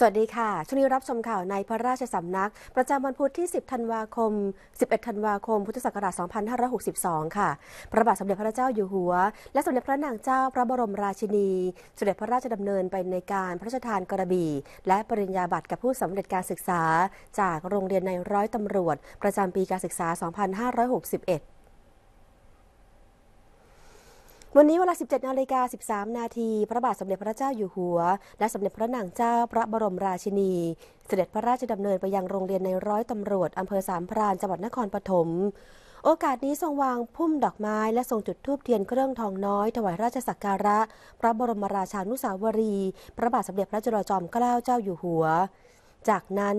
สวัสดีค่ะช่วงนี้รับชมข่าวในพระราชสำนัก ประจำวันพุธที่ 10 ธันวาคม 11 ธันวาคม พุทธศักราช 2562 ค่ะ พระบาทสมเด็จพระเจ้าอยู่หัว และสมเด็จพระนางเจ้าพระบรมราชินีสมเด็จพระราชดำเนินไปในการพระราชทานกระบี่และปริญญาบัตรกับผู้สำเร็จการศึกษา จากโรงเรียนในร้อยตำรวจ ประจำปีการศึกษา 2561วันนี้เวลา 17นาฬิกา13นาทีพระบาทสมเด็จพระเจ้าอยู่หัว และสมเด็จพระนางเจ้าพระบรมราชินี เสด็จพระราชดำเนินไปยังโรงเรียนในร้อยตำรวจอำเภอสามพรานจังหวัดนครปฐม โอกาสนี้ทรงวางพุ่มดอก ไม้และทรงจุดธูปเทียนเครื่องทองน้อย ถวายราชสักการะ พระบรมราชานุสาวรีพระบาทสมเด็จพระจุลจอมเกล้าเจ้าอยู่หัวจากนั้น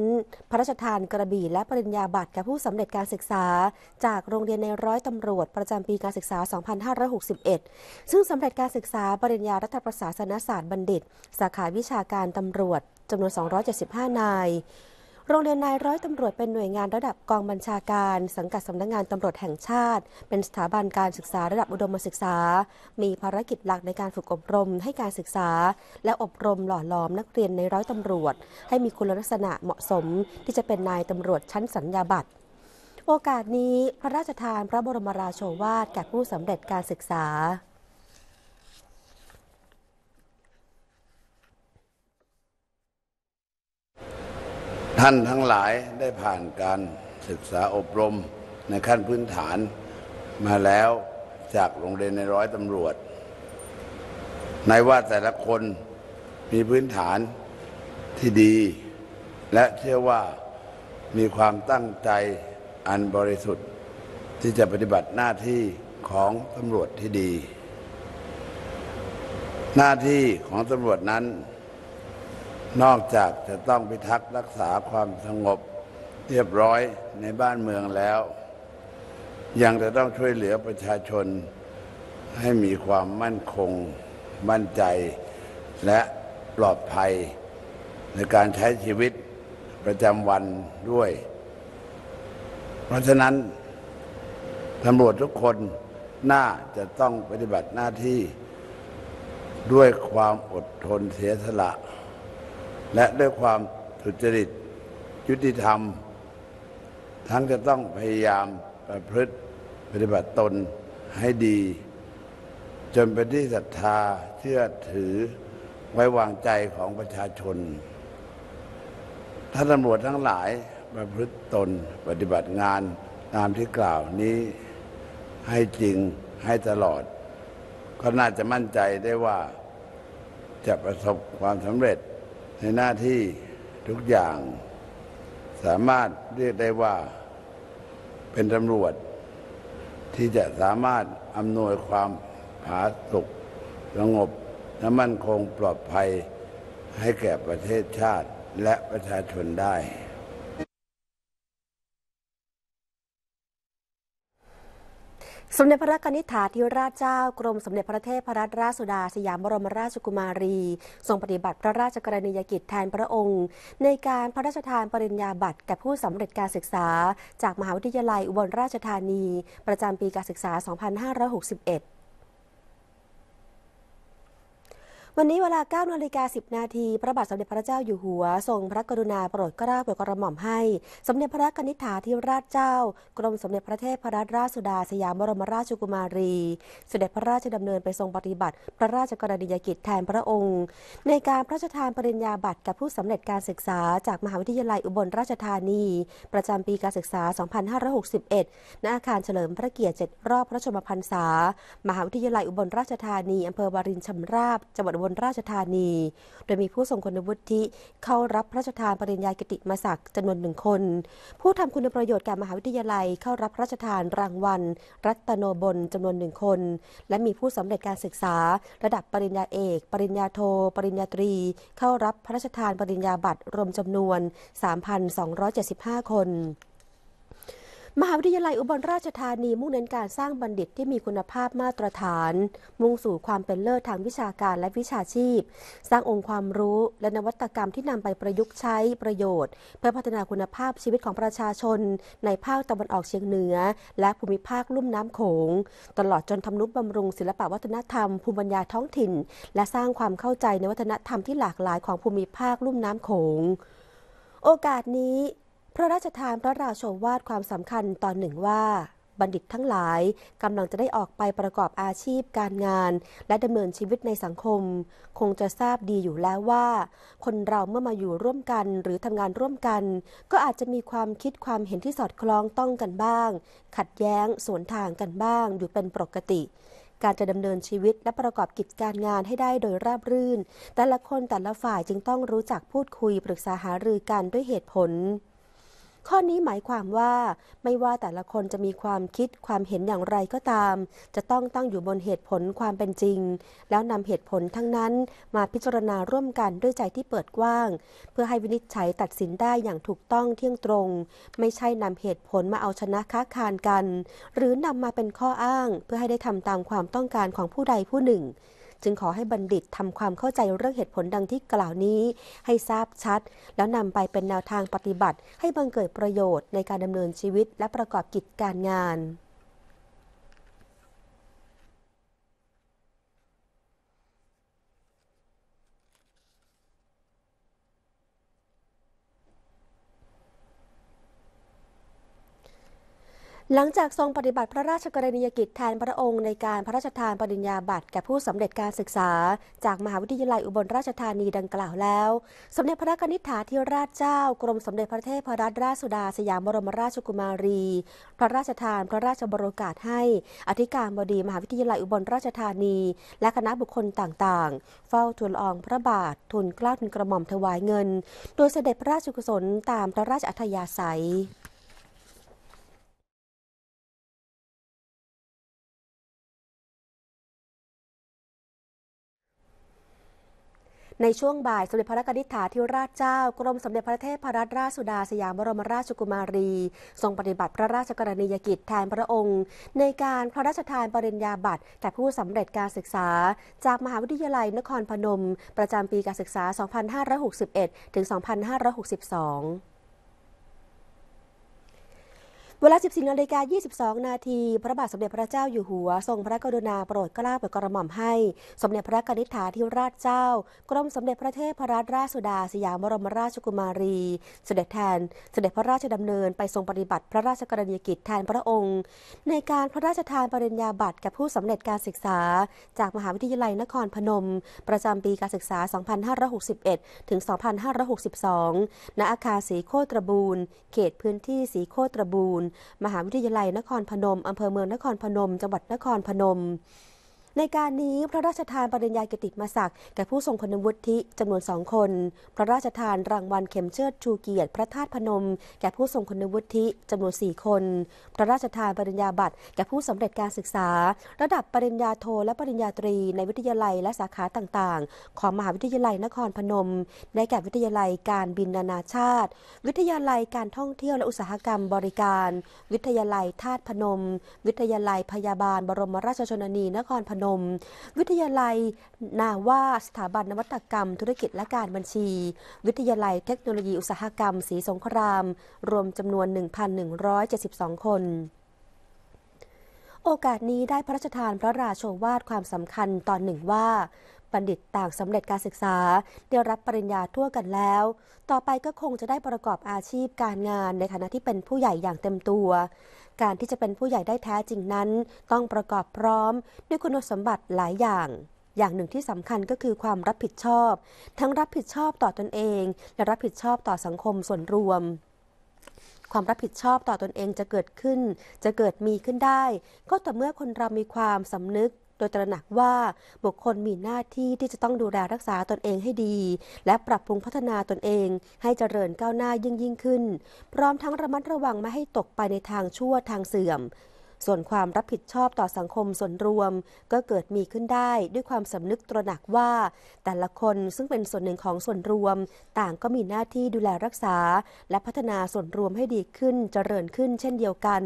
พระราชทานกระบี่และปริญญาบัตรแก่ผู้สำเร็จการศึกษา จากโรงเรียนในร้อยตำรวจประจำปีการศึกษา 2561 ซึ่งสำเร็จการศึกษาปริญญารัฐประศาสนศาสตร์บัณฑิต สาขาวิชาการตำรวจจำนวน 275 นายโรงเรียนนายร้อยตำรวจเป็นหน่วยงานระดับกองบัญชาการ สังกัดสำนักงงานตำรวจแห่งชาติ เป็นสถาบันการศึกษาระดับอุดมศึกษา มีภารกิจหลักในการฝึกอบรมให้การศึกษาและอบรมหล่อหลอมนักเรียนในร้อยตำรวจให้มีคุณลักษณะเหมาะสมที่จะเป็นนายตำรวจชั้นสัญญาบัตร โอกาสนี้พระราชทาน พระบรมราโชวาทแก่ผู้สำเร็จการศึกษาท่านทั้งหลายได้ผ่านการศึกษาอบรมในขั้นพื้นฐานมาแล้วจากโรงเรียนในร้อยตำรวจในว่าแต่ละคนมีพื้นฐานที่ดี และเชื่อว่ามีความตั้งใจอันบริสุทธิ์ ที่จะปฏิบัติหน้าที่ของตำรวจที่ดี หน้าที่ของตำรวจนั้นนอกจากจะต้องพิทักษ์รักษาความสงบเรียบร้อยในบ้านเมืองแล้ว ยังจะต้องช่วยเหลือประชาชนให้มีความมั่นคงมั่นใจ และปลอดภัยในการใช้ชีวิตประจำวันด้วย เพราะฉะนั้นตำรวจทุกคนน่าจะต้องปฏิบัติหน้าที่ด้วยความอดทนเสียสละและด้วยความสุจริต ยุติธรรม ทั้งจะต้องพยายามประพฤติปฏิบัติตนให้ดี จนเป็นที่ศรัทธาเชื่อถือไว้วางใจของประชาชนท่านตำรวจทั้งหลายประพฤติตนปฏิบัติงานตามที่กล่าวนี้ให้จริงให้ตลอด ก็น่าจะมั่นใจได้ว่าจะประสบความสำเร็จในหน้าที่ทุกอย่างสามารถเรียกได้ว่าเป็นตำรวจที่จะสามารถอำนวยความผาสุกสงบและมั่นคงปลอดภัยให้แก่ประเทศชาติและประชาชนได้สมเด็จพระนิธิถาธิราชเจ้ากรมสมเด็จพระเทพรัตนราชสุดาสยามบรมราชกุมารี ทรงปฏิบัติพระราชกรณียกิจแทนพระองค์ ในการพระราชทานปริญญาบัตรแก่ผู้สำเร็จการศึกษาจากมหาวิทยาลัยอุบลราชธานีประจำปีการศึกษา 2561วันนี้เวลา9นาฬิกา10นาทีพระ บาทสมเด็จพระเจ้าอยู่หัว ทรงพระกรุณาโปรดเกล้าโปรดกระหม่อมให้สมเด็จพระกนิษฐาธิราชเจ้ากรมสมเด็จพระเทพรัตนราชสุดา สยามบรมราชกุมารีสเสด็จพระราชดำเนินไปทรงปฏิบัติ พระราชกรณียกิจแทนพระองค์ในการพระราชทานปริญญาบัตรกับผู้สำเร็จการศึกษาจากมหาวิทยาลัยอุบลราชธานี ประจำปีการศึกษา 2561ณอาคารเฉลิมพระเกียรติ7รอบพระชมพรรษามหาวิทยาลัยอุบลราชธานีอำเภอวารินชำราบจังหวัดอุบลลราชธานี โดยมีผู้ทรงคุณวุฒิเข้ารับพระราชทานปริญญากิติมศักดิ์จำนวนหนึ่งคน ผู้ทำคุณประโยชน์แก่มหาวิทยาลัย เข้ารับพระราชทานรางวัล รัตโนบลจำนวนหนึ่งคน และมีผู้สำเร็จการศึกษา ระดับปริญญาเอก ปริญญาโท ปริญญาตรี เข้ารับพระราชทานปริญญาบัตรรวมจำนวน 3,275 คนมหาวิทยาลัยอุบลราชธานีมุ่งเน้นการสร้างบัณฑิตที่มีคุณภาพมาตรฐาน มุ่งสู่ความเป็นเลิศทางวิชาการและวิชาชีพ สร้างองค์ความรู้และนวัตกรรมที่นำไปประยุกต์ใช้ประโยชน์ เพื่อพัฒนาคุณภาพชีวิตของประชาชน ในภาคตะวันออกเฉียงเหนือและภูมิภาคลุ่มน้ำโขง ตลอดจนทำนุบำรุงศิลปวัฒนธรรม ภูมิปัญญาท้องถิ่น และสร้างความเข้าใจในวัฒนธรรมที่หลากหลายของภูมิภาคลุ่มน้ำโขง โอกาสนี้พระราชทานพระราชโชวาทความสำคัญตอนหนึ่งว่า บัณฑิตทั้งหลายกำลังจะได้ออกไปประกอบอาชีพการงาน และดำเนินชีวิตในสังคม คงจะทราบดีอยู่แล้วว่า คนเราเมื่อมาอยู่ร่วมกันหรือทำงานร่วมกัน ก็อาจจะมีความคิดความเห็นที่สอดคล้องต้องกันบ้าง ขัดแย้งสวนทางกันบ้าง อยู่เป็นปกติ การจะดำเนินชีวิตและประกอบกิจการงานให้ได้โดยราบรื่น แต่ละคนแต่ละฝ่ายจึงต้องรู้จักพูดคุยปรึกษาหารือกันด้วยเหตุผลข้อนี้หมายความว่าไม่ว่าแต่ละคนจะมีความคิดความเห็นอย่างไรก็ตาม จะต้องตั้งอยู่บนเหตุผลความเป็นจริง แล้วนำเหตุผลทั้งนั้นมาพิจารณาร่วมกันด้วยใจที่เปิดกว้าง เพื่อให้วินิจฉัยตัดสินได้อย่างถูกต้องเที่ยงตรง ไม่ใช่นำเหตุผลมาเอาชนะค้าคานกัน หรือนำมาเป็นข้ออ้าง เพื่อให้ได้ทำตามความต้องการของผู้ใดผู้หนึ่งจึงขอให้บัณฑิตทำความเข้าใจเรื่องเหตุผลดังที่กล่าวนี้ ให้ทราบชัดแล้วนำไปเป็นแนวทางปฏิบัติ ให้บังเกิดประโยชน์ในการดำเนินชีวิตและประกอบกิจการงานหลังจากทรงปฏิบัติพระราชกรณียกิจแทนพระองค์ในการพระราชทานปริญญาบัตรแก่ผู้สำเร็จการศึกษาจากมหาวิทยาลัยอุบลราชธานีดังกล่าวแล้ว สมเด็จพระนิธิฐาธิราชเจ้ากรมสมเด็จพระเทพรัตนราชสุดาสยามบรมราชกุมารี พระราชทาน พระราชบรโอกาสให้ อธิการบดีมหาวิทยาลัยอุบลราชธานี และคณะบุคคลต่างๆ เฝ้าทูลอองพระบาททูลกล้าทูลกระหม่อมถวายเงินโดยเสด็จพระราชกุศลตามพระราชอัธยาศัยในช่วงบ่ายสมเด็จพระกนิษฐาธิราชเจ้ากรมสมเด็จพระเทพรัตนราชสุดาสยามบรมราชกุมารี ทรงปฏิบัติพระราชกรณียกิจ แทนพระองค์ ในการพระราชทานปริญญาบัตรแก่ผู้สำเร็จการศึกษาจากมหาวิทยาลัยนครพนม ประจำปีการศึกษา 2561 ถึง 2562เวลา 14นาฬิกา 22 นาที พระบาทสมเด็จพระเจ้าอยู่หัวทรงพระกรุณาโปรดเกล้าโปรดกระหม่อมให้ สมเด็จพระกนิษฐาธิราชเจ้า กรมสมเด็จพระเทพรัตนราชสุดาสยามบรมราชกุมารี เสด็จแทนเสด็จพระราชดำเนินไปทรงปฏิบัติพระราชกรณียกิจแทนพระองค์ ในการพระราชทานปริญญาบัตรก่ผู้สำเร็จการศึกษา จากมหาวิทยาลัยนครพนม ประจำปีการศึกษา 2561ถึง2562 ณ อาคารสีโคตรบูรณ์ เขตพื้นที่สีโคตรบูรณ์มหาวิทยาลัยนครพนม อำเภอเมืองนครพนม จังหวัดนครพนมในการนี้พระราชทานปริญญากิติมศักดิ์แก่ผู้ทรงคุณวุฒิจำนวนสองคน พระราชทานรางวัลเข็มเชิดชูเกียรติ พระธาตุพนมแก่ผู้ทรงคุณวุฒิจำนวนสี่คน พระราชทานปริญญาบัตรแก่ผู้สำเร็จการศึกษา ระดับปริญญาโทและปริญญาตรีในวิทยาลัยและสาขาต่างๆ ของมหาวิทยาลัยนครพนม ได้แก่วิทยาลัยการบินนานาชาติ วิทยาลัยการท่องเที่ยวและอุตสาหกรรมบริการ วิทยาลัยธาตุพนม วิทยาลัยพยาบาล บรมราชชนนีนครพนมมวิทยาลัยนาว่าสถาบันนวัตกรรม ธุรกิจและการบัญชี วิทยาลัยเทคโนโลยีอุตสาหกรรมศรีสงคราม รวมจำนวน 1,172 คน โอกาสนี้ได้พระราชทานพระราชโชวาทความสำคัญตอนหนึ่งว่าบัณฑิตต่างสำเร็จการศึกษาได้รับปริญญาทั่วกันแล้ว ต่อไปก็คงจะได้ประกอบอาชีพการงานในฐานะที่เป็นผู้ใหญ่อย่างเต็มตัวการที่จะเป็นผู้ใหญ่ได้แท้จริงนั้น ต้องประกอบพร้อมด้วยคุณสมบัติหลายอย่าง อย่างหนึ่งที่สำคัญก็คือความรับผิดชอบ ทั้งรับผิดชอบต่อตอนเอง และรับผิดชอบต่อสังคมส่วนรวม ความรับผิดชอบต่อตอนเองจะเกิดขึ้น จะเกิดมีขึ้นได้ ก็ต่อเมื่อคนเรามีความสำนึกโดยตระหนักว่าบุคคลมีหน้าที่ที่จะต้องดูแลรักษาตนเองให้ดี และปรับปรุงพัฒนาตนเอง ให้เจริญก้าวหน้ายิ่งยิ่งขึ้น พร้อมทั้งระมัดระวังไม่ให้ตกไปในทางชั่วทางเสื่อมส่วนความรับผิดชอบต่อสังคมส่วนรวม ก็เกิดมีขึ้นได้ด้วยความสำนึกตระหนักว่า แต่ละคนซึ่งเป็นส่วนหนึ่งของส่วนรวม ต่างก็มีหน้าที่ดูแลรักษา และพัฒนาส่วนรวมให้ดีขึ้นเจริญขึ้นเช่นเดียวกัน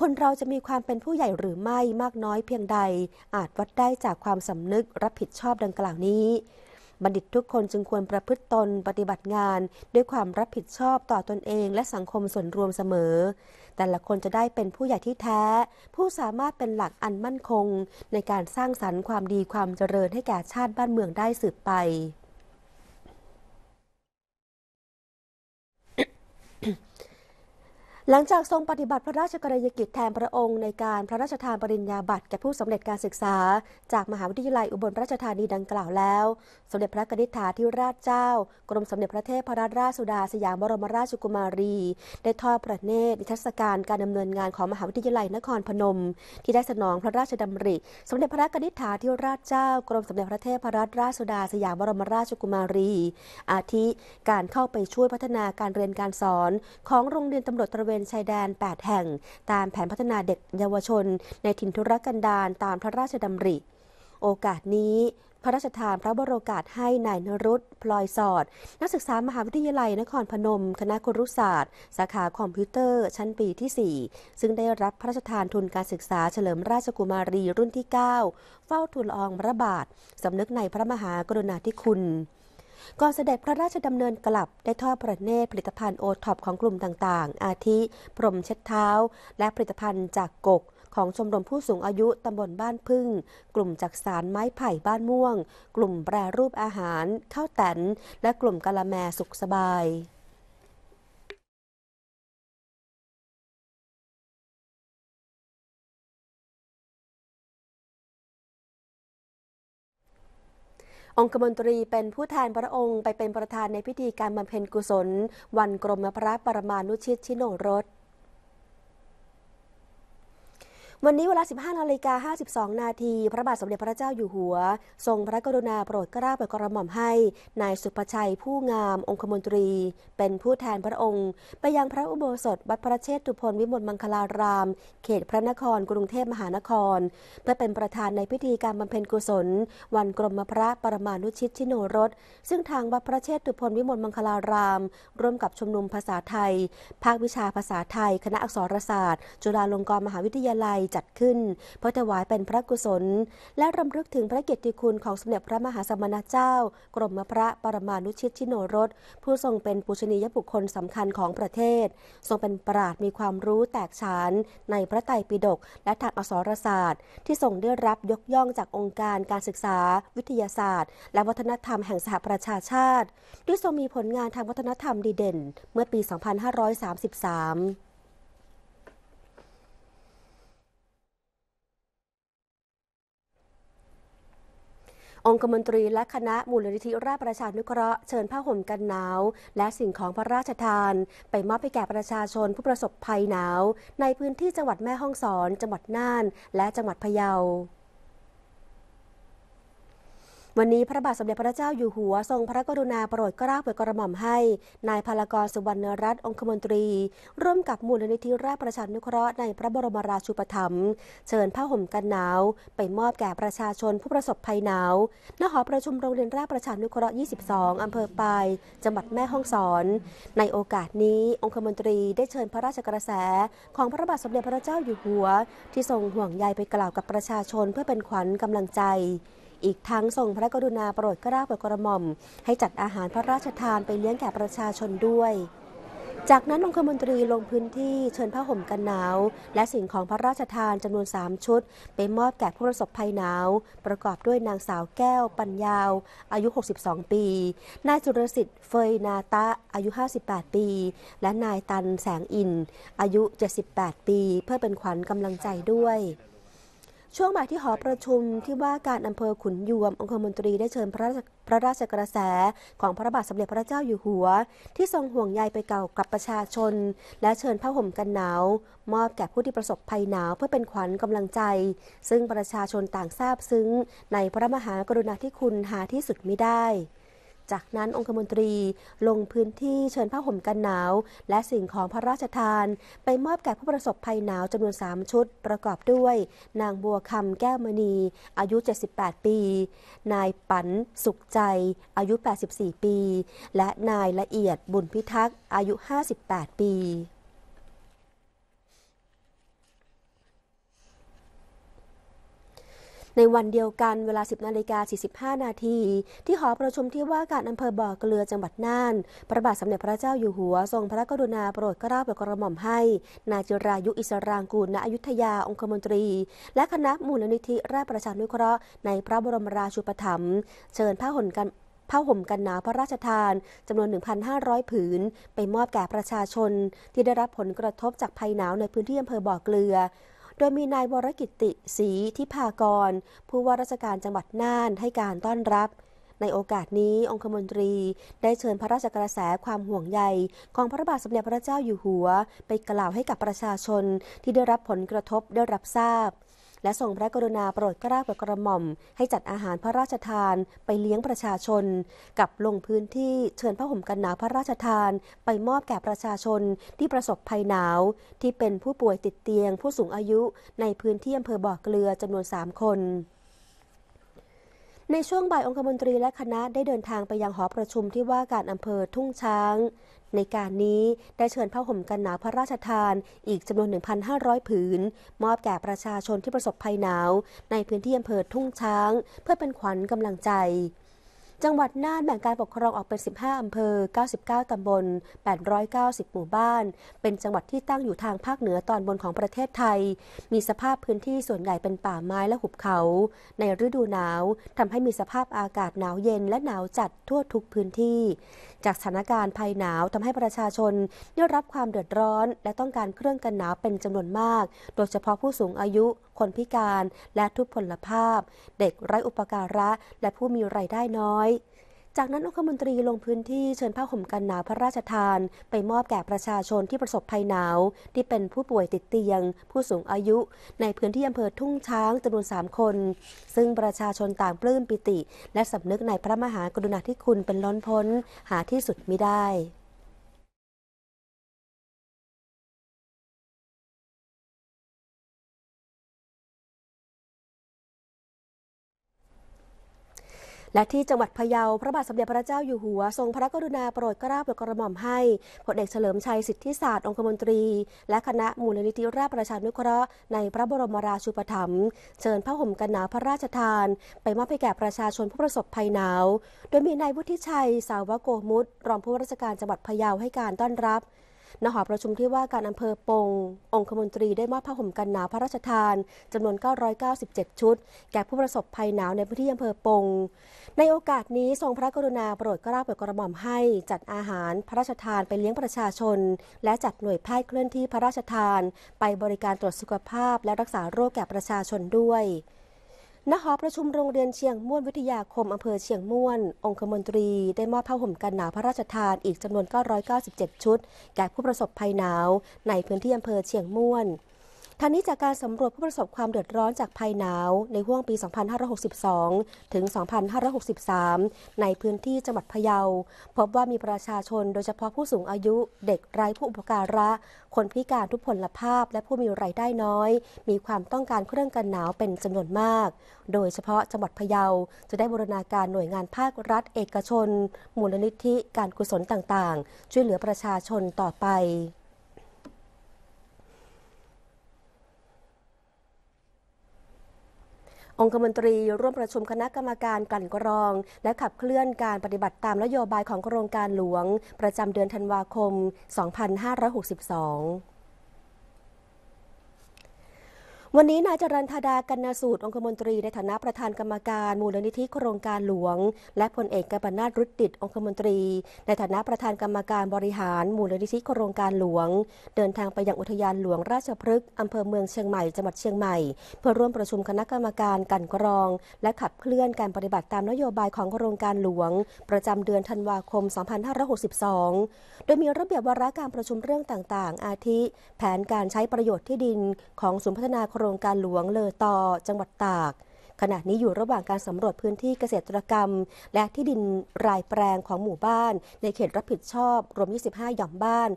คนเราจะมีความเป็นผู้ใหญ่หรือไม่มากน้อยเพียงใด อาจวัดได้จากความสำนึกรับผิดชอบดังกล่าวนี้บัณฑิตทุกคนจึงควรประพฤติตนปฏิบัติงานด้วยความรับผิดชอบต่อตนเองและสังคมส่วนรวมเสมอ แต่ละคนจะได้เป็นผู้ใหญ่ที่แท้ ผู้สามารถเป็นหลักอันมั่นคงในการสร้างสรรค์ความดีความเจริญให้แก่ชาติบ้านเมืองได้สืบไปหลังจากทรงปฏิบัติพระราชกรณียกิจแทนพระองค์ในการพระราชทานปริญญาบัตรแก่ผู้สำเร็จการศึกษา จากมหาวิทยาลัย อุบลราชธานีดังกล่าวแล้ว สมเด็จพระนิษิาธิราชเจ้า กรมสมเด็จพระเทพรัราชสุดา สยามบรมราชกุมารีได้ทอดประเนตรนิทรรศการการดำเนินงานของมหาวิทยาลัยนครพนมที่ได้สนองพระราชดำริ สมเด็จพระนิษิาธิราชเจ้า กรมสมเด็จพระเทพรัราชสุดา สยามบรมราชกุมารี อาทิการเข้าไปช่วยพัฒนาการเรียนการสอนของโรงเรียนตำรวจตระเวนณชายแดน 8 แห่ง ตามแผนพัฒนาเด็กเยาวชน ในถิ่นทุรกันดารตามพระราชดำริ โอกาสนี้ พระราชทานพระบรโอกาสให้นายนรุตพลอยสอด นักศึกษามหาวิทยาลัยนครพนม คณะครุศาสตร์ สาขาคอมพิวเตอร์ชั้นปีที่ 4 ซึ่งได้รับพระราชทานทุนการศึกษาเฉลิมราชกุมารีรุ่นที่ 9 เฝ้าทูลอองพระบาทสำนึกในพระมหากรุณาธิคุณก่อนเสด็จพระราชดำเนินกลับได้ทอดพระเนตรผลิตภัณฑ์โอท็อปของกลุ่มต่างๆ อาทิพรมเช็ดเท้า และผลิตภัณฑ์จากกก ของชมรมผู้สูงอายุตำบลบ้านพึ่ง กลุ่มจักสารไม้ไผ่บ้านม่วง กลุ่มแปรรูปอาหารข้าวแตนและกลุ่มกะละแมสุขสบายองคมนตรีเป็นผู้แทนพระองค์ไปเป็นประธานในพิธีการบำเพ็ญกุศล วันกรมพระประมาณุชิตชิโนรสวันนี้เวลา 15นาฬิกา52นาทีพระบาทสมเด็จพระเจ้าอยู่หัว ทรงพระกรุณาโปรดเกล้าโปรดกระหม่อมให้ นายสุภชัยผู้งามองคมนตรี เป็นผู้แทนพระองค์ ไปยังพระอุโบสถวัดพระเชตุพนวิมลมังคลาราม เขตพระนครกรุงเทพมหานครเพื่อเป็นประธานในพิธีการบำเพ็ญกุศล วันกรมพระปรมานุชิตชิโนรสซึ่งทางวัดพระเชตุพนวิมลมังคลารามร่วมกับชมรมภาษาไทย ภาควิชาภาษาไทย คณะอักษรศาสตร์ จุฬาลงกรณ์มหาวิทยาลัยจัดขึ้นเพื่อถวายเป็นพระกุศล และรำลึกถึงพระเกียรติคุณของสมเด็จพระมหาสมณเจ้า กรมพระปรมานุชิตชิโนรส ผู้ทรงเป็นปุชนียบุคคลสำคัญของประเทศ ทรงเป็นปราดมีความรู้แตกฉานในพระไตรปิฎกและทางอักษรศาสตร์ ที่ทรงได้รับยกย่องจากองค์การการศึกษา วิทยาศาสตร์ และวัฒนธรรมแห่งสหประชาชาติด้วยทรงมีผลงานทางวัฒนธรรมดีเด่นเมื่อปี 2533องคมนตรีและคณะมูลนิธิราชประชานุเคราะห์เชิญผ้าห่มกันหนาว และสิ่งของพระราชทาน ไปมอบให้แก่ประชาชนผู้ประสบภัยหนาวในพื้นที่จังหวัดแม่ฮ่องสอน จังหวัดน่าน และจังหวัดพะเยาวันนี้พระบาทสมเด็จพระเจ้าอยู่หัวทรงพระกรุณาโปรดกลาาเปรดกระหม่อมให้นายพลกรสุวรรณรัตน์องคมนตรี ร่วมกับมูลนิธิราชประชานุเคราะห์ในพระบรมราชูปถัมภ์เชิญผ้าห่มกันหนาว ไปมอบแก่ประชาชนผู้ประสบภัยหนาวณหอประชุมโรงเรียนราชประชานุเคราะห์ 22 อำเภอปายจังหวัดแม่ฮ่องสอน ในโอกาสนี้องคมนตรีได้เชิญพระราชกระแส ของพระบาทสมเด็จพระเจ้าอยู่หัว ที่ทรงห่วงใยไปกล่าวกับประชาชนเพื่อเป็นขวัญกำลังใจอีกทั้งทรงพระกรุณาโปรดกระราบปดกระหม่อม ให้จัดอาหารพระราชทานไปเลี้ยงแก่ประชาชนด้วย จากนั้นองคมนตรีลงพื้นที่เชิญผ้าห่มกันหนาว และสิ่งของพระราชทานจำนวน 3 ชุด ไปมอบแก่ผู้ประสบภัยหนาว ประกอบด้วยนางสาวแก้วปัญญาว อายุ 62 ปี นายจุรสิทธิ์ เฟยนาตะอายุ 58 ปี และนายตันแสงอินอายุ 78 ปี เพื่อเป็นขวัญกำลังใจด้วยช่วงบ่ายที่หอประชุมที่ว่าการอำเภอขุนยวมองคมนตรีได้เชิญพระพระราชกระแส ของพระบาทสมเด็จพระเจ้าอยู่หัว ที่ทรงห่วงใยไปเก่ากับประชาชน และเชิญผ้าห่มกันหนาวมอบแก่ผู้ที่ประสบภัยหนาวเพื่อเป็นขวัญกำลังใจ ซึ่งประชาชนต่างทราบซึ้ง ในพระมหากรุณาธิคุณหาที่สุดไม่ได้จากนั้นองคมนตรีลงพื้นที่เชิญผ้าห่มกันหนาว และสิ่งของพระราชทาน ไปมอบแก่ผู้ประสบภัยหนาวจำนวน3ชุดประกอบด้วย นางบัวคำแก้วมณีอายุ 78 ปี นายปัน สุขใจ อายุ 84 ปี และนายละเอียดบุญพิทักษ์อายุ 58 ปีในวันเดียวกันเวลา 10 นาฬิกา45นาที ที่หอประชุมที่ว่าการอำเภอบ่อเกลือจังหวัดน่าน พระบาทสมเด็จพระเจ้าอยู่หัวทรงพระกรุณาโปรดเกล้าโปรดกระหม่อมให้ นายจิรายุอิสรางกูลณอยุธยาองคมนตรี และคณะมูลนิธิราชประชานุเคราะห์ในพระบรมราชูปถัมภ์เชิญพระหนกันผ้าห่มกันหนาวพระราชทานจำนวน 1,500 ผืน ไปมอบแก่ประชาชน ที่ได้รับผลกระทบจากภัยหนาวในพื้นที่อำเภอบ่อเกลือโดยมีนายวรกิติศรีทิพากร ผู้ว่าราชการจังหวัดน่านให้การต้อนรับ ในโอกาสนี้องคมนตรีได้เชิญพระราชกระแสความห่วงใยของพระบาทสมเด็จพระเจ้าอยู่หัว ไปกล่าวให้กับประชาชนที่ได้รับผลกระทบได้รับทราบและทรงพระกรุณาโปรดกราบกระหม่อมให้จัดอาหารพระราชทานไปเลี้ยงประชาชน กับลงพื้นที่เชิญพระห่มกันหนาวพระราชทานไปมอบแก่ประชาชนที่ประสบภัยหนาว ที่เป็นผู้ป่วยติดเตียง ผู้สูงอายุในพื้นที่อำเภอบ่อเกลือจำนวน3 คน ในช่วงบ่ายองคมนตรีและคณะได้เดินทางไปยังหอประชุมที่ว่าการอำเภอทุ่งช้างในการนี้ได้เชิญผ้าห่มกันหนาวพระราชทานอีกจำนวน 1,500ผืน มอบแก่ประชาชนที่ประสบภัยหนาว ในพื้นที่อำเภอทุ่งช้าง เพื่อเป็นขวัญกำลังใจ จังหวัดน่านแบ่งการปกครองออกเป็น 15 อำเภอ99 ตำบล890 หมู่บ้าน เป็นจังหวัดที่ตั้งอยู่ทางภาคเหนือตอนบนของประเทศไทย มีสภาพพื้นที่ส่วนใหญ่เป็นป่าไม้และหุบเขา ในฤดูหนาวทำให้มีสภาพอากาศหนาวเย็นและหนาวจัดทั่วทุกพื้นที่จากสถานการณ์ภัยหนาวทำให้ประชาชนได้รับความเดือดร้อน และต้องการเครื่องกันหนาวเป็นจำนวนมาก โดยเฉพาะผู้สูงอายุ คนพิการ และทุพพลภาพ เด็กไร้อุปการะ และผู้มีไรายได้น้อยจากนั้นอุคมนตรีลงพื้นที่เชิญผ้าห่มกันหนาวพระราชทาน ไปมอบแก่ประชาชนที่ประสบภัยหนาว ที่เป็นผู้ป่วยติดเตียงผู้สูงอายุในพื้นที่อำเภอทุ่งช้างจำนวน3คน ซึ่งประชาชนต่างปลื้มปิติ และสำนึกในพระมหากรุณาธิคุณเป็นล้นพ้น หาที่สุดมิได้และที่จังหวัดพะเยาพระบาทสมเด็จพระเจ้าอยู่หัวทรงพระกรุณาโปรดกลาาโปรดกระหม่อมให้พลเอกเฉลิมชัยสิทธิศาสตร์องคมนตรีและคณะ มูลนิธิราชประชานุเคราะห์ในพระบรมราชูปถัมภ์เชิญพระห่มกันหนาวพระราชทาน ไปมอบให้แก่ประชาชนผู้ประสบภัยหนาว โดยมีนายวุฒิชัยสาวโกมุตรองผู้ว่าราชการจังหวัดพะเยาให้การต้อนรับณหอประชุมที่ว่าการอำเภอปงองคมนตรีได้มอบผ้าห่มกันหนาวพระราชทานจำนวน 997 ชุด แก่ผู้ประสบภัยหนาวในพื้นที่อำเภอปง ในโอกาสนี้ทรงพระกรุณาโปรดกลาาเปรดกระหม่อมให้จัดอาหารพระราชทานไปเลี้ยงประชาชน และจัดหน่วยแพทย์เคลื่อนที่พระราชทาน ไปบริการตรวจสุขภาพ และรักษาโรคแก่ประชาชนด้วยณหอประชุมโรงเรียนเชียงม่วนวิทยาคมอำเภอเชียงม่วน องคมนตรีได้มอบผ้าห่มกันหนาวพระราชทานอีกจำนวน997 ชุด แก่ผู้ประสบภัยหนาวในพื้นที่อำเภอเชียงม่วนทางนี้จากการสำรวจผู้ประสบความเดือดร้อนจากภัยหนาวในห่วงปี 2562 ถึง 2563 ในพื้นที่จังหวัดพะเยาพบว่ามีประชาชนโดยเฉพาะผู้สูงอายุเด็กไร้ผู้อุปการะคนพิการทุพพลภาพและผู้มีไรายได้น้อย มีความต้องการเครื่องกันหนาวเป็นจำนวนมาก โดยเฉพาะจังหวัดพะเยา จะได้บูรณาการหน่วยงานภาครัฐ เอกชน มูลนิธิ การกุศลต่าง ๆ ช่วยเหลือประชาชนต่อไปองคมนตรีร่วมประชุมคณะกรรมการกลั่นกรอง และขับเคลื่อนการปฏิบัติตามนโยบายของโครงการหลวง ประจำเดือนธันวาคม 2562วันนี้นายจรันธดากันนาสูตรองคมนตรีในฐานะประธานกรรมการมูลนิธิโครงการหลวง และพลเอกกบนาตรุตดิดองคมนตรี ในฐานะประธานกรรมการบริหาร มูลนิธิโครงการหลวง เดินทางไปยังอุทยานหลวงราชพฤกษ์อำเภอเมืองเชียงใหม่จังหวัดเชียงใหม่เพื่อร่วมประชุมคณะกรรมการกันกรองและขับเคลื่อนการปฏิบัติตามนโยบายของโครงการหลวง ประจำเดือนธันวาคม 2562 โดยมีระเบียบวาระการประชุมเรื่องต่าง ๆ อาทิแผนการใช้ประโยชน์ที่ดินของศูนย์พัฒนาครงการหลวงเลอตอจังหวัดตาก ขณะนี้อยู่ระหว่างการสำรวจพื้นที่เกษตรกรรมและที่ดินรายแปลงของหมู่บ้านในเขตรับผิดชอบรวม 25 หย่อมบ้าน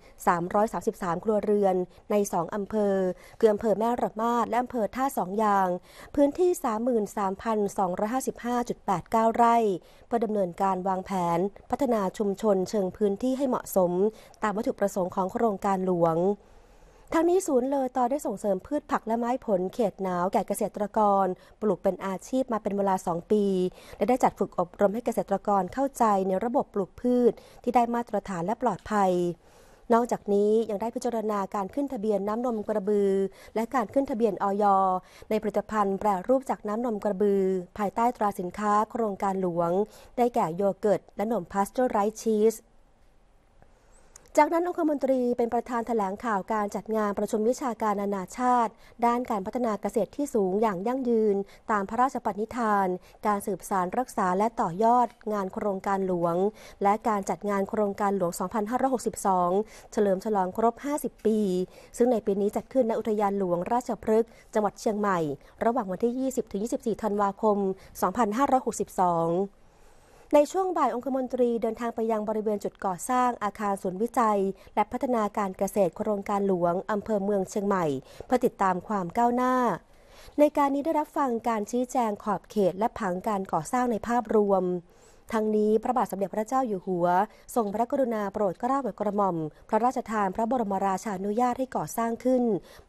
3,333 ครัวเรือนใน 2 อำเภอ คืออำเภอแม่ระมาด และอำเภอท่าสองยาง พื้นที่ 33,255.89 ไร่เพื่อดำเนินการวางแผนพัฒนาชุมชนเชิงพื้นที่ให้เหมาะสม ตามวัตถุประสงค์ของโครงการหลวงทั้งนี้ศูนย์เลยต่อได้ส่งเสริมพืชผักและไม้ผลเขตหนาวแก่เกษตรกร ปลูกเป็นอาชีพมาเป็นเวลา 2 ปี และได้จัดฝึกอบรมให้เกษตรกรเข้าใจในระบบปลูกพืช ที่ได้มาตรฐานและปลอดภัย นอกจากนี้ยังได้พิจารณาการขึ้นทะเบียนน้ำนมกระบือ และการขึ้นทะเบียนออยในผลิตภัณฑ์แปรรูปจากน้ำนมกระบือ ภายใต้ตราสินค้า โครงการหลวง ได้แก่โยเกิร์ตและนมพาสเจอร์ไรซ์ชีสจากนั้นองคมนตรี เป็นประธานถแถลงข่าวการจัดงานประชุมวิชาการนานาชาติ ด้านการพัฒนาเกษตรที่สูงอย่างยั่งยืน ตามพระราชปณิธาน การสืบสารรักษาและต่อยอดงานโครงการหลวง และการจัดงานโครงการหลวง 2562 เฉลิมฉลองครบ 50 ปี ซึ่งในปีนี้จัดขึ้นณอุทยานหลวงราชพฤกษ์จังหวัดเชียงใหม่ ระหว่างวันที่ 20-24 ธันวาคม 2562ในช่วงบ่ายองคมนตรีเดินทางไปยังบริเวณจุดก่อสร้างอาคารศูนย์วิจัย และพัฒนาการเกษตรโครงการหลวงอำเภอเมืองเชียงใหม่เพื่อติดตามความก้าวหน้า ในการนี้ได้รับฟังการชี้แจงขอบเขตและผังการก่อสร้างในภาพรวมทั้งนี้พระบาทสมเด็จพระเจ้าอยู่หัว ทรงพระกรุณาโปรดเกล้าโปรดกระหม่อมพระราชทานพระบรมราชานุญาตให้ก่อสร้างขึ้น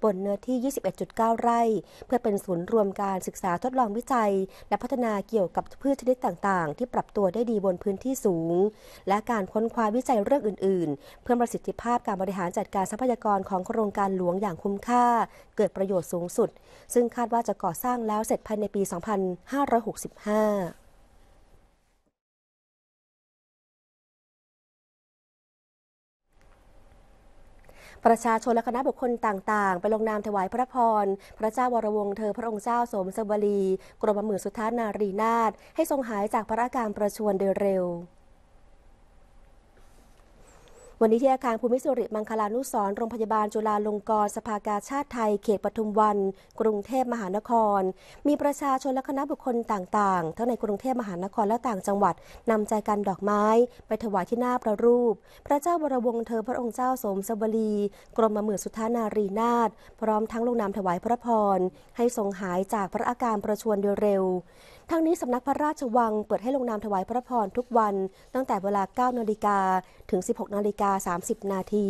บนเนื้อที่ 21.9 ไร่ เพื่อเป็นศูนย์รวมการศึกษาทดลองวิจัย และพัฒนาเกี่ยวกับพืชชนิดต่างๆ ที่ปรับตัวได้ดีบนพื้นที่สูง และการค้นคว้าวิจัยเรื่องอื่น ๆ เพื่อประสิทธิภาพการบริหารจัดการทรัพยากรของโครงการหลวงอย่างคุ้มค่า เกิดประโยชน์สูงสุด ซึ่งคาดว่าจะก่อสร้างแล้วเสร็จภายในปี2565ประชาชนและคณะบุคคลต่างๆ ไปลงนามถวายพระพร พระเจ้าวรวงศ์เธอพระองค์เจ้าสมสวรีกรมหมื่นสุทธานารีนาถให้ทรงหายจากพระอาการประชวรโดยเร็ววันนี้ที่อาคารภูมิสุริมังคลานุสรโรงพยาบาลจุฬาลงกรณ์สภากาชาติไทยเขตปทุมวัน กรุงเทพมหานคร มีประชาชนและคณะบุคคลต่างๆ ทั้งในกรุงเทพมหานครและต่างจังหวัด นำใจกันดอกไม้ไปถวายที่หน้าพระรูป พระเจ้าวรวงศ์เธอพระองค์เจ้าสมสบรีกรมหมือสุธานารีนาถพร้อมทั้งลงนามถวายพระพรให้ทรงหายจากพระอาการประชวรโดยเร็วทั้งนี้สำนักพระราชวังเปิดให้ลงนามถวายพระพรทุกวันตั้งแต่เวลา 9นาฬิกาถึง 16นาฬิกา30นาที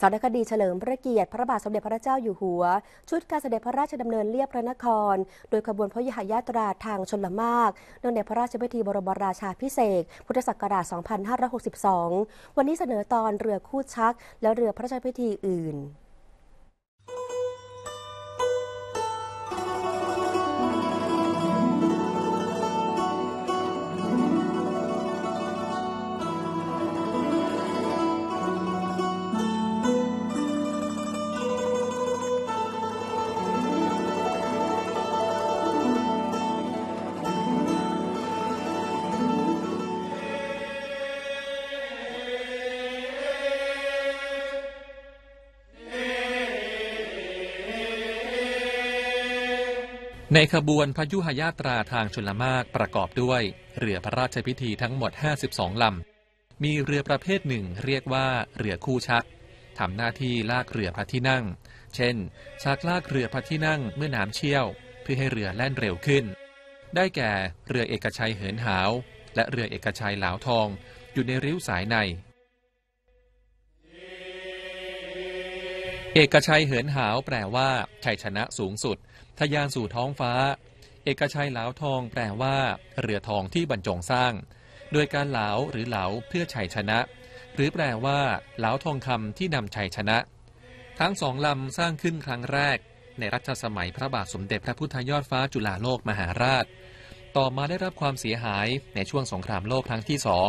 สารคดีเฉลิมพระเกียรติพระบาทสมเด็จพระเจ้าอยู่หัว ชุดการเสด็จพระราชดำเนินเลียบพระนคร โดยขบวนพระยหายาตราทางชนละมากเนื่องในพระราชพิธีบรมราชาพิเศษพุทธศักราช 2562 วันนี้เสนอตอนเรือคู่ชักและเรือพระราชพิธีอื่นในขบวนพยุหยาตราทางชลมารประกอบด้วย เรือพระราชพิธีทั้งหมด 52 ลำมีเรือประเภทหนึ่งเรียกว่าเรือคู่ชักทำหน้าที่ลากเรือพระที่นั่ง เช่นชักลากเรือพระที่นั่งเมื่อน้ำเชี่ยว เพื่อให้เรือแล่นเร็วขึ้น ได้แก่เรือเอกชัยเหินหาว และเรือเอกชัยเหลาทองอยู่ในริ้วสายใน เอกชัยเหินหาวแปลว่าชัยชนะสูงสุดทยานสู่ท้องฟ้า เอกชัยเหลาทองแปลว่า เรือทองที่บรรจงสร้าง โดยการเหลาหรือเหลาเพื่อชัยชนะ หรือแปลว่าเหลาทองคำที่นำชัยชนะ ทั้งสองลำสร้างขึ้นครั้งแรก ในรัชสมัยพระบาทสมเด็จพระพุทธยอดฟ้าจุฬาโลกมหาราช ต่อมาได้รับความเสียหายในช่วงสงครามโลกครั้งที่สอง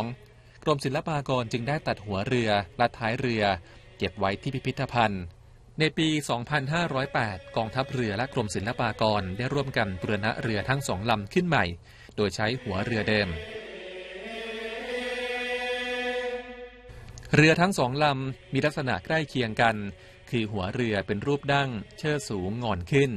กรมศิลปากรจึงได้ตัดหัวเรือและท้ายเรือ เก็บไว้ที่พิพิธภัณฑ์ในปี 2508 กองทัพเรือและกรมศิลปากรได้ร่วมกันบูรณะเรือทั้งสองลำขึ้นใหม่ โดยใช้หัวเรือเดิม เรือทั้งสองลำมีลักษณะใกล้เคียงกัน คือหัวเรือเป็นรูปดั้งเชิดสูงงอนขึ้น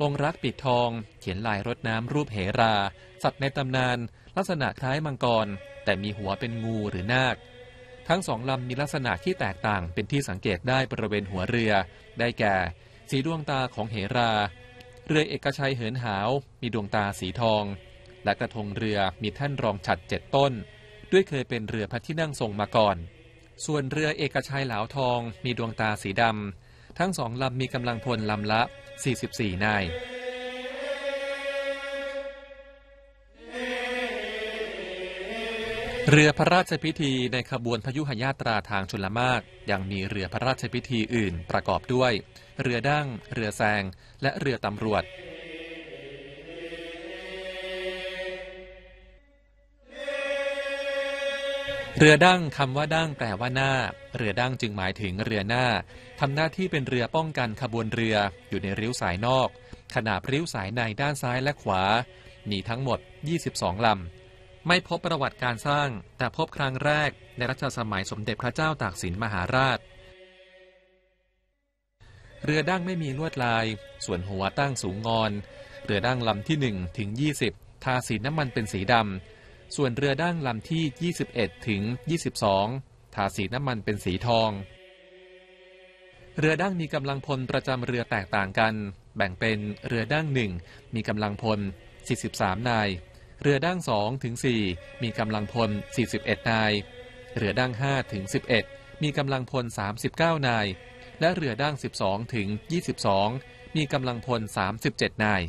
ลงรักปิดทองเขียนลายรถน้ำรูปเหรา สัตว์ในตำนานลักษณะคล้ายมังกร แต่มีหัวเป็นงูหรือนาคทั้งสองลำมีลักษณะที่แตกต่างเป็นที่สังเกตได้บริเวณหัวเรือได้แก่ สีดวงตาของเหรา เรือเอกชัยเหินหาวมีดวงตาสีทอง และกระทงเรือมีท่านรองฉัดเจ็ดต้น ด้วยเคยเป็นเรือพระที่นั่งทรงมาก่อน ส่วนเรือเอกชัยเหลาทองมีดวงตาสีดำทั้งสองลำมีกำลังพลลำละ44นายเรือ พระราชพิธีในขบวนพยุหญาตราทางชลมากยังมีเรือพระราชพิธีอื่น ประกอบด้วย เรือดั้งเรือแซงและเรือตำรวจ เรือดั้งคำว่าดั้งแปลว่าหน้า เรือดั้งจึงหมายถึงเรือหน้าทำหน้าที่เป็นเรือป้องกันขบวนเรืออยู่ในริ้วสายนอก ขนาบริ้วสายในด้านซ้ายและขวา มีทั้งหมด 22ลำไม่พบประวัติการสร้างแต่พบครั้งแรกในรัชสมัยสมเด็จพระเจ้าตากสินมหาราช เรือดั้งไม่มีลวดลาย ส่วนหัวตั้งสูงงอน เรือดั้งลำที่1ถึง20 ทาสีน้ำมันเป็นสีดำส่วนเรือดั้งลำที่ 21ถึง22ทาสีน้ำมันเป็นสีทอง เรือดั้งมีกำลังพลประจำเรือแตกต่างกัน แบ่งเป็นเรือดั้งหนึ่งมีกำลังพล43นายเรือดัาง2ถึง4มีกำลังพล 41 นาย เรือดัาง5ถึง11 มีกำลังพล 39 นาย และเรือดัาง12ถึง22 มีกำลังพล 37 นาย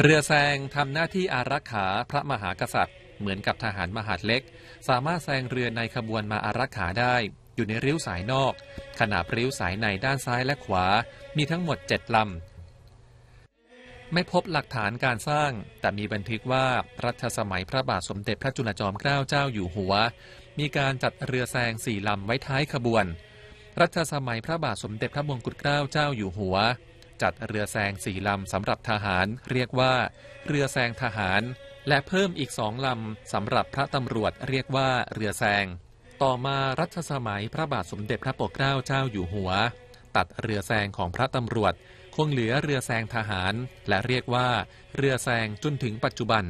เรือแซงทำหน้าที่อารักขาพระมหากษัตริย์ เหมือนกับทหารมหาดเล็ก สามารถแซงเรือในขบวนมาอารักขาได้ อยู่ในริ้วสายนอก ขนาบริ้วสายในด้านซ้ายและขวา มีทั้งหมด 7ลำไม่พบหลักฐานการสร้าง แต่มีบันทึกว่ารัชสมัยพระบาทสมเด็จพระจุลจอมเกล้าเจ้าอยู่หัว มีการจัดเรือแซงสี่ลำไว้ท้ายขบวน รัชสมัยพระบาทสมเด็จพระมงกุฎเกล้าเจ้าอยู่หัว จัดเรือแซงสี่ลำสำหรับทหารเรียกว่า เรือแซงทหาร และเพิ่มอีกสองลำสำหรับพระตำรวจเรียกว่าเรือแซงต่อมารัชสมัยพระบาทสมเด็จพระปกเกล้าเจ้าอยู่หัว ตัดเรือแซงของพระตำรวจคงเหลือเรือแซงทหาร และเรียกว่า เรือแซงจนถึงปัจจุบัน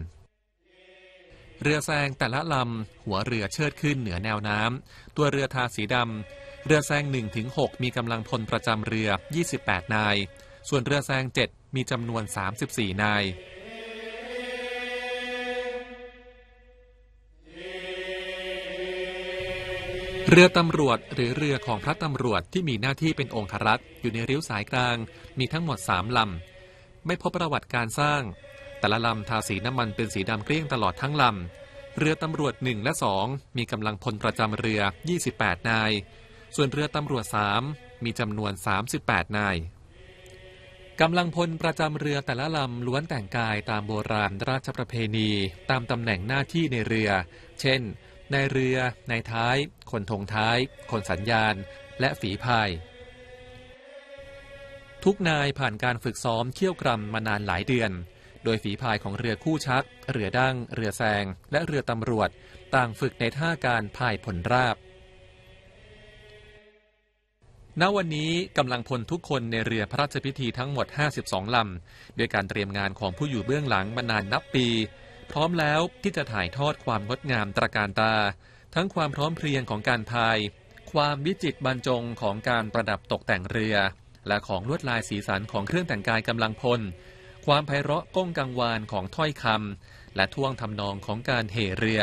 เรือแซงแต่ละลำ หัวเรือเชิดขึ้นเหนือแนวน้ำตัวเรือทาสีดำเรือแซง1-6 มีกำลังพลประจำเรือ 28 นาย ส่วนเรือแซง7 มีจำนวน 34 นายเรือตำรวจหรือเรือของพระตำรวจที่มีหน้าที่เป็นองครักษ์อยู่ในริ้วสายกลาง มีทั้งหมดสามลำไม่พบประวัติการสร้าง แต่ละลำทาสีน้ำมันเป็นสีดำเกลี้ยงตลอดทั้งลำเรือตำรวจหนึ่งและสองมีกำลังพลประจำเรือ 28 นาย ส่วนเรือตำรวจสามมีจำนวน 38 นายกำลังพลประจำเรือแต่ละลำล้วนแต่งกายตามโบราณราชประเพณี ตามตำแหน่งหน้าที่ในเรือ เช่นนายเรือนายท้ายคนธงท้ายคนสัญญาณและฝีพาย ทุกนายผ่านการฝึกซ้อมเขี่ยวกรำมมานานหลายเดือน โดยฝีพายของเรือคู่ชัก เรือดั้งเรือแซงและเรือตำรวจ ต่างฝึกในท่าการพายผลราบณวันนี้กำลังพลทุกคนในเรือพระราชพิธีทั้งหมด 52ลำด้วยการเตรียมงานของผู้อยู่เบื้องหลังมานานนับปีพร้อมแล้วที่จะถ่ายทอดความงดงามตระการตา ทั้งความพร้อมเพรียงของการพาย ความวิจิตรบรรจงของการประดับตกแต่งเรือ และของลวดลายสีสันของเครื่องแต่งกายกำลังพล ความไพเราะก้องกังวานของถ้อยคำและท่วงทำนองของการเหเรือ